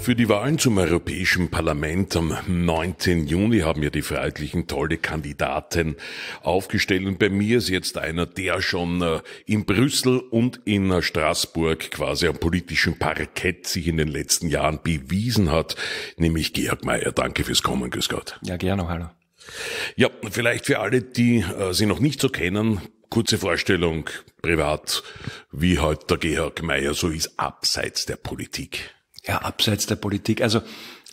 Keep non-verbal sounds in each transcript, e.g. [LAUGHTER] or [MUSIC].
Für die Wahlen zum Europäischen Parlament am 19. Juni haben ja die Freiheitlichen tolle Kandidaten aufgestellt. Und bei mir ist jetzt einer, der schon äh, in Brüssel und in äh, Straßburg quasi am politischen Parkett sich in den letzten Jahren bewiesen hat, nämlich Georg Mayer. Danke fürs Kommen, grüß Gott. Ja, gerne, hallo. Ja, vielleicht für alle, die äh, Sie noch nicht so kennen, kurze Vorstellung privat, wie halt der Georg Mayer so ist, abseits der Politik ja, abseits der Politik. Also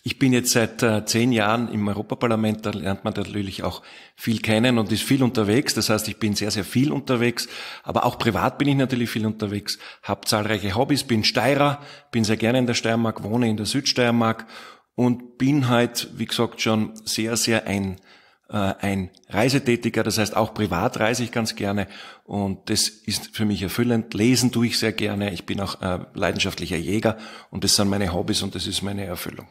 ich bin jetzt seit äh, zehn Jahren im Europaparlament, da lernt man natürlich auch viel kennen und ist viel unterwegs. Das heißt, ich bin sehr, sehr viel unterwegs, aber auch privat bin ich natürlich viel unterwegs, habe zahlreiche Hobbys, bin Steirer, bin sehr gerne in der Steiermark, wohne in der Südsteiermark und bin halt, wie gesagt, schon sehr, sehr ein äh, ein Reisetätiger, das heißt auch privat reise ich ganz gerne und das ist für mich erfüllend. Lesen tue ich sehr gerne, ich bin auch äh, leidenschaftlicher Jäger und das sind meine Hobbys und das ist meine Erfüllung.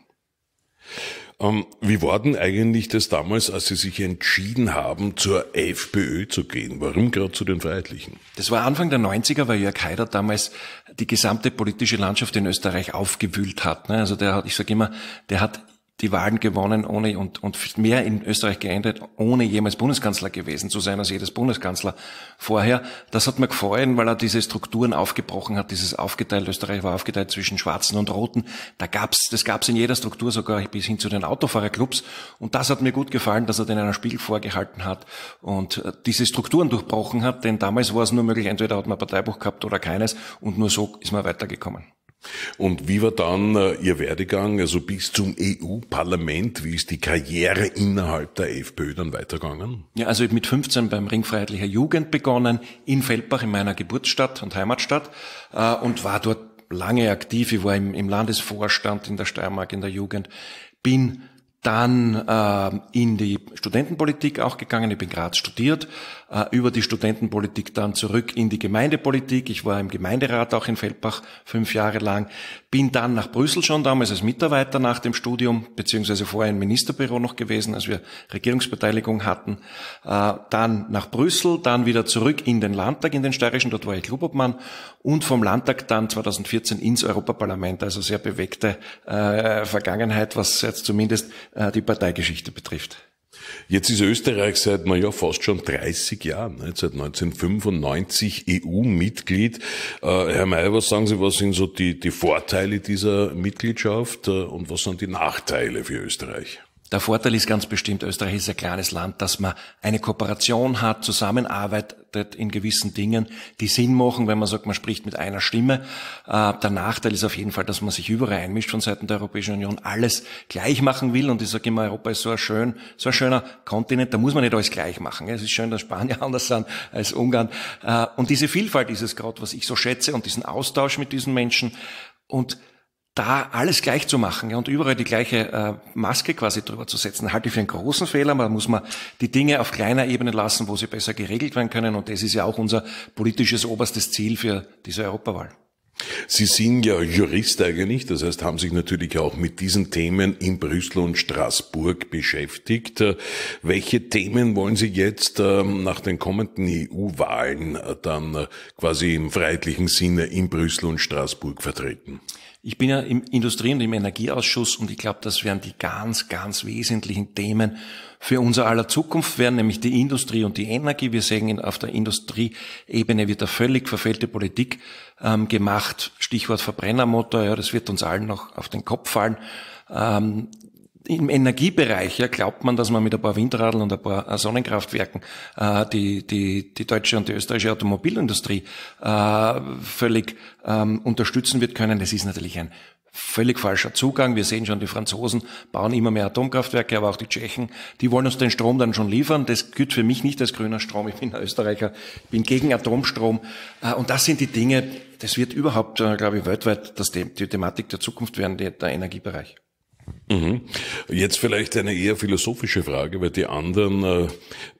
Ähm, wie war denn eigentlich das damals, als Sie sich entschieden haben, zur FPÖ zu gehen? Warum gerade zu den Freiheitlichen? Das war Anfang der 90er, weil Jörg Haider damals die gesamte politische Landschaft in Österreich aufgewühlt hat. Ne? Also der hat, ich sage immer, der hat die Wahlen gewonnen ohne und, und mehr in Österreich geändert, ohne jemals Bundeskanzler gewesen zu sein als jedes Bundeskanzler vorher. Das hat mir gefallen, weil er diese Strukturen aufgebrochen hat, dieses aufgeteilt, Österreich war aufgeteilt zwischen Schwarzen und Roten. Da gab's, das gab's in jeder Struktur sogar bis hin zu den Autofahrerclubs. Und das hat mir gut gefallen, dass er den einen Spiegel vorgehalten hat und äh, diese Strukturen durchbrochen hat, denn damals war es nur möglich, entweder hat man ein Parteibuch gehabt oder keines und nur so ist man weitergekommen. Und wie war dann äh, Ihr Werdegang, also bis zum EU-Parlament, wie ist die Karriere innerhalb der FPÖ dann weitergegangen? Ja, also ich habe mit 15 beim Ringfreiheitlicher Jugend begonnen, in Feldbach, in meiner Geburtsstadt und Heimatstadt, äh, und war dort lange aktiv. Ich war im, im Landesvorstand in der Steiermark in der Jugend, bin dann äh, in die Studentenpolitik auch gegangen. Ich bin Graz studiert, äh, über die Studentenpolitik dann zurück in die Gemeindepolitik. Ich war im Gemeinderat auch in Feldbach fünf Jahre lang. Bin dann nach Brüssel schon damals als Mitarbeiter nach dem Studium, beziehungsweise vorher im Ministerbüro noch gewesen, als wir Regierungsbeteiligung hatten. Äh, dann nach Brüssel, dann wieder zurück in den Landtag, in den steirischen, dort war ich Klubobmann. Und vom Landtag dann 2014 ins Europaparlament. Also sehr bewegte äh, Vergangenheit, was jetzt zumindest äh, die Parteigeschichte betrifft. Jetzt ist Österreich seit, na ja, fast schon 30 Jahren, ne, seit 1995 EU-Mitglied. Äh, Herr Mayer, was sagen Sie, was sind so die, die Vorteile dieser Mitgliedschaft äh, und was sind die Nachteile für Österreich? Der Vorteil ist ganz bestimmt, Österreich ist ein kleines Land, dass man eine Kooperation hat, zusammenarbeitet in gewissen Dingen, die Sinn machen, wenn man sagt, man spricht mit einer Stimme. Äh, der Nachteil ist auf jeden Fall, dass man sich überall einmischt von Seiten der Europäischen Union, alles gleich machen will. Und ich sage immer, Europa ist so ein, schön, so ein schöner Kontinent, da muss man nicht alles gleich machen. Es ist schön, dass Spanier [LAUGHS] anders sind als Ungarn. Äh, und diese Vielfalt ist es gerade, was ich so schätze und diesen Austausch mit diesen Menschen. Und da alles gleich zu machen ja, und überall die gleiche äh, Maske quasi drüber zu setzen, halte ich für einen großen Fehler. Man muss mal die Dinge auf kleiner Ebene lassen, wo sie besser geregelt werden können. Und das ist ja auch unser politisches oberstes Ziel für diese Europawahl. Sie sind ja Jurist eigentlich, das heißt, haben sich natürlich auch mit diesen Themen in Brüssel und Straßburg beschäftigt. Äh, welche Themen wollen Sie jetzt ähm, nach den kommenden EU-Wahlen äh, dann äh, quasi im freiheitlichen Sinne in Brüssel und Straßburg vertreten? Ich bin ja im Industrie- und im Energieausschuss und ich glaube, das werden die ganz, ganz wesentlichen Themen für unser aller Zukunft werden, nämlich die Industrie und die Energie. Wir sehen, auf der Industrieebene wird da völlig verfehlte Politik ähm, gemacht. Stichwort Verbrennermotor, ja, das wird uns allen noch auf den Kopf fallen. Ähm, im Energiebereich ja, glaubt man, dass man mit ein paar Windradeln und ein paar äh, Sonnenkraftwerken äh, die, die, die deutsche und die österreichische Automobilindustrie äh, völlig ähm, unterstützen wird können. Das ist natürlich ein völlig falscher Zugang. Wir sehen schon, die Franzosen bauen immer mehr Atomkraftwerke, aber auch die Tschechen, die wollen uns den Strom dann schon liefern. Das gilt für mich nicht als grüner Strom. Ich bin Österreicher, ich bin gegen Atomstrom. Äh, und das sind die Dinge, das wird überhaupt, äh, glaube ich, weltweit das, die Thematik der Zukunft werden, der Energiebereich. Mhm. Jetzt vielleicht eine eher philosophische Frage, weil die anderen äh,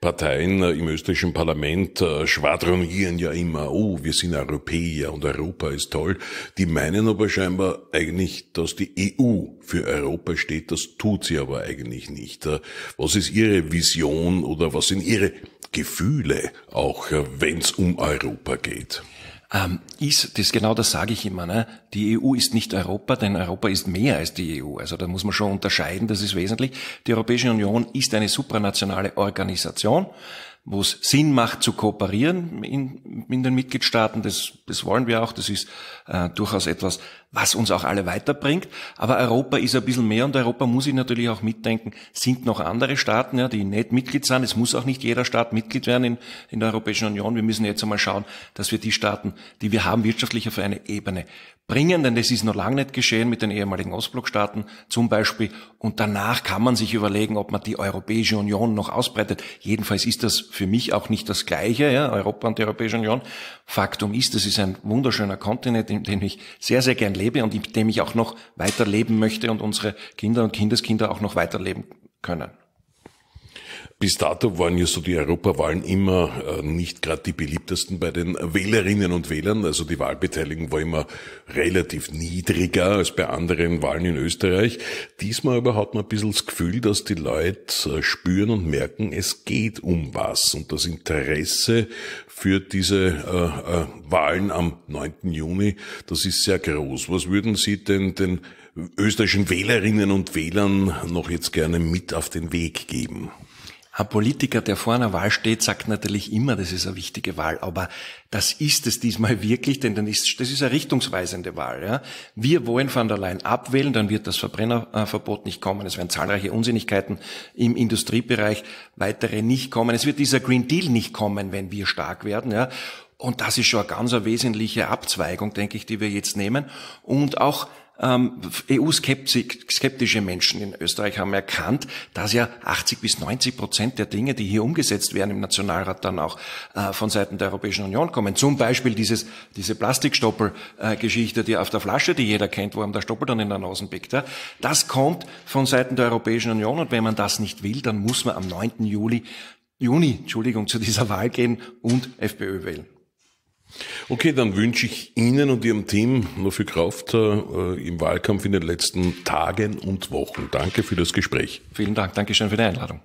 Parteien äh, im österreichischen Parlament äh, schwadronieren ja immer, oh, wir sind Europäer und Europa ist toll. Die meinen aber scheinbar eigentlich, dass die EU für Europa steht. Das tut sie aber eigentlich nicht. Was ist Ihre Vision oder was sind Ihre Gefühle, auch wenn es um Europa geht? ähm, ist, das genau das sage ich immer, ne? die EU ist nicht Europa, denn Europa ist mehr als die EU. Also da muss man schon unterscheiden, das ist wesentlich. Die Europäische Union ist eine supranationale Organisation wo es Sinn macht zu kooperieren in, in den Mitgliedstaaten. Das, das wollen wir auch. Das ist äh, durchaus etwas, was uns auch alle weiterbringt. Aber Europa ist ein bisschen mehr und Europa muss ich natürlich auch mitdenken, sind noch andere Staaten, ja, die nicht Mitglied sind. Es muss auch nicht jeder Staat Mitglied werden in, in der Europäischen Union. Wir müssen jetzt einmal schauen, dass wir die Staaten, die wir haben, wirtschaftlich auf eine Ebene bringen, denn das ist noch lange nicht geschehen mit den ehemaligen Ostblockstaaten zum Beispiel. Und danach kann man sich überlegen, ob man die Europäische Union noch ausbreitet. Jedenfalls ist das für mich auch nicht das Gleiche, ja, Europa und die Europäische Union. Faktum ist, es ist ein wunderschöner Kontinent, in dem ich sehr, sehr gern lebe und in dem ich auch noch weiterleben möchte und unsere Kinder und Kindeskinder auch noch weiterleben können. Bis dato waren ja so die Europawahlen immer äh, nicht gerade die beliebtesten bei den Wählerinnen und Wählern. Also die Wahlbeteiligung war immer relativ niedriger als bei anderen Wahlen in Österreich. Diesmal aber hat man ein bisschen das Gefühl, dass die Leute äh, spüren und merken, es geht um was. Und das Interesse für diese äh, Wahlen am 9. Juni, das ist sehr groß. Was würden Sie denn den österreichischen Wählerinnen und Wählern noch jetzt gerne mit auf den Weg geben? Ein Politiker, der vor einer Wahl steht, sagt natürlich immer, das ist eine wichtige Wahl. Aber das ist es diesmal [LAUGHS] wirklich, denn dann ist, das ist eine richtungsweisende Wahl. Ja. Wir wollen von der Leyen abwählen, dann wird das Verbrennerverbot nicht kommen. Es werden zahlreiche Unsinnigkeiten im Industriebereich weitere nicht kommen. Es wird dieser Green Deal nicht kommen, wenn wir stark werden. Ja. Und das ist schon eine ganz wesentliche Abzweigung, denke ich, die wir jetzt nehmen. Und auch ähm, EU-skeptische Menschen in Österreich haben erkannt, dass ja 80 bis 90 Prozent der Dinge, die hier umgesetzt werden im Nationalrat, dann auch äh, von Seiten der Europäischen Union kommen. Zum Beispiel dieses, diese Plastikstoppel-Geschichte, die auf der Flasche, die jeder kennt, wo einem der Stoppel dann in der Nase pickt. Ja? Das kommt von Seiten der Europäischen Union und wenn man das nicht will, dann muss man am 9. Juli Juni, Entschuldigung, zu dieser Wahl gehen und FPÖ wählen. Okay, dann wünsche ich Ihnen und Ihrem Team noch viel Kraft äh, im Wahlkampf in den letzten Tagen und Wochen. Danke für das Gespräch. Vielen Dank. Dankeschön für die Einladung.